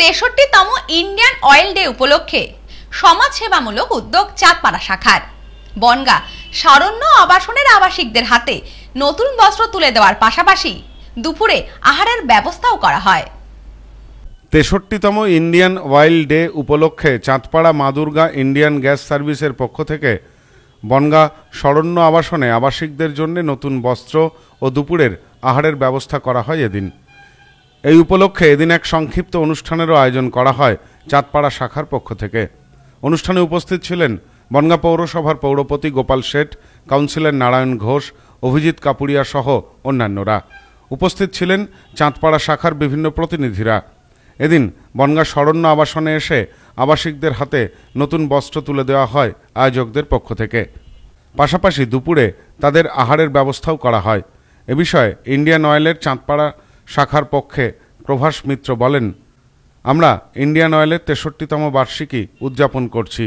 তেষট্টিতম Indian oil day উপলক্ষে সমাজসেবামূলক উদ্যোগ চাঁদপাড়া শাখার বনগা সারণ্য আবাসনের আবাসিকদের হাতে নতুন বস্ত্র তুলে দেওয়ার পাশাপাশি দুপুরে আহারের ব্যবস্থাও করা হয় তেষট্টিতম ইন্ডিয়ান অয়েল ডে উপলক্ষে চাঁদপাড়া মাদুর্গা ইন্ডিয়ান গ্যাস সার্ভিসের পক্ষ থেকে বনগা শরণ্য আবাসনে আবাসিকদের জন্য নতুন বস্ত্র ও দুপুরের আহারের ব্যবস্থা করা হয় এদিন এই উপলক্ষে এদিন এক সংক্ষিপ্ত অনুষ্ঠানেরও আয়োজন করা হয় চাঁদপাড়া শাখার পক্ষ থেকে অনুষ্ঠানে উপস্থিত ছিলেন বনগা পৌরসভার পৌরপতি গোপাল শেঠ কাউন্সিলর নারায়ণ ঘোষ অভিজিৎ কাপুরিয়া সহ অন্যান্যরা উপস্থিত ছিলেন চাঁদপাড়া শাখার বিভিন্ন প্রতিনিধিরা এদিন বনগা স্মরণ্য আবাসনে এসে আবাসিকদের হাতে নতুন বস্ত্র তুলে দেওয়া হয় আয়োজকদের পক্ষ থেকে পাশাপাশি দুপুরে তাদের আহারের ব্যবস্থাও করা হয় এ বিষয়ে ইন্ডিয়ান অয়েলের চাঁদপাড়া শাখার পক্ষে প্রভাস মিত্র বলেন আমরা ইন্ডিয়ান অয়েলের তেষট্টিতম বার্ষিকী উদযাপন করছি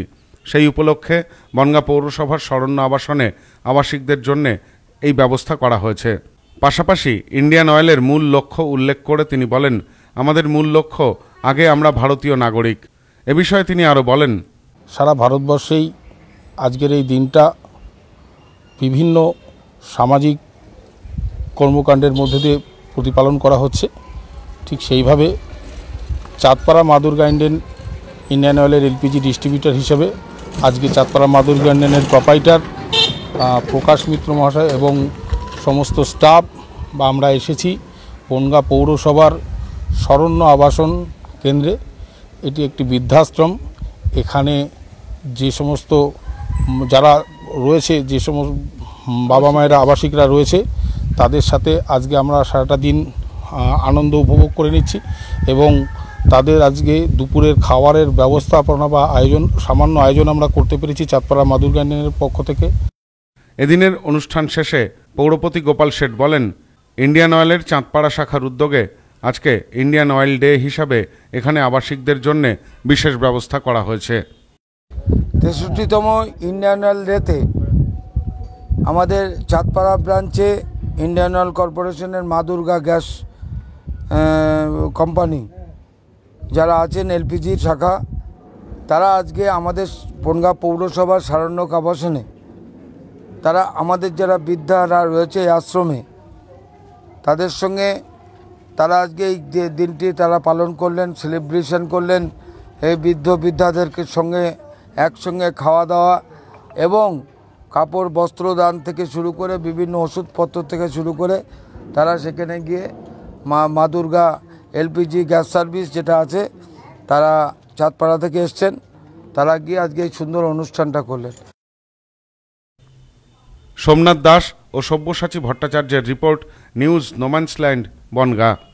সেই উপলক্ষে বনগা পৌরসভার শরণ্য আবাসনে আবাসিকদের জন্যে এই ব্যবস্থা করা হয়েছে পাশাপাশি ইন্ডিয়ান অয়েলের মূল লক্ষ্য উল্লেখ করে তিনি বলেন আমাদের মূল লক্ষ্য আগে আমরা ভারতীয় নাগরিক এ বিষয়ে তিনি আরও বলেন সারা ভারতবর্ষেই আজকের এই দিনটা বিভিন্ন সামাজিক কর্মকাণ্ডের মধ্যে দিয়ে প্রতিপালন করা হচ্ছে ঠিক সেইভাবে চাঁদপাড়া মাদুর গাইন্ডেন ইন্ডিয়ান অয়েলের এলপিজি ডিস্ট্রিবিউটার হিসেবে আজকে চাঁদপাড়া মাদুর গাইন্ডেনের প্রপাইটার প্রকাশ মিত্র মহাশয় এবং সমস্ত স্টাফ বা আমরা এসেছি বনগা পৌরসভার স্মরণ্য আবাসন কেন্দ্রে এটি একটি বৃদ্ধাশ্রম এখানে যে সমস্ত যারা রয়েছে যে সমস্ত বাবা মায়েরা আবাসিকরা রয়েছে তাদের সাথে আজকে আমরা সারাটা দিন আনন্দ উপভোগ করে নিচ্ছি এবং তাদের আজকে দুপুরের খাবারের ব্যবস্থাপনা বা আয়োজন সামান্য আয়োজন আমরা করতে পেরেছি চাঁদপাড়া মাদুরগানের পক্ষ থেকে এদিনের অনুষ্ঠান শেষে পৌরপতি গোপাল শেঠ বলেন ইন্ডিয়ান অয়েলের চাঁদপাড়া শাখার উদ্যোগে আজকে ইন্ডিয়ান অয়েল ডে হিসাবে এখানে আবাসিকদের জন্য বিশেষ ব্যবস্থা করা হয়েছে তেষট্টিতম ইন্ডিয়ান অয়েল ডেতে আমাদের চাঁদপাড়া ব্রাঞ্চে ইন্ডিয়ান অয়েল কর্পোরেশনের মাদুর্গা গ্যাস কোম্পানি যারা আছেন এলপিজির শাখা তারা আজকে আমাদের পনগা পৌরসভার সারণ্যক আবাসনে তারা আমাদের যারা বৃদ্ধারা রয়েছে আশ্রমে তাদের সঙ্গে তারা আজকে এই দিনটি তারা পালন করলেন সেলিব্রেশন করলেন এই বৃদ্ধ বৃদ্ধাদেরকে সঙ্গে একসঙ্গে খাওয়া দাওয়া এবং কাপড় বস্ত্র দান থেকে শুরু করে বিভিন্ন ওষুধপত্র থেকে শুরু করে তারা সেখানে গিয়ে মা মা দুর্গা এলপিজি গ্যাস সার্ভিস যেটা আছে তারা চাঁদপাড়া থেকে এসছেন তারা গিয়ে আজকে এই সুন্দর অনুষ্ঠানটা করলেন সোমনাথ দাস ও সব্যসাচী ভট্টাচার্যের রিপোর্ট নিউজ নোম্যান্সল্যান্ড বনগা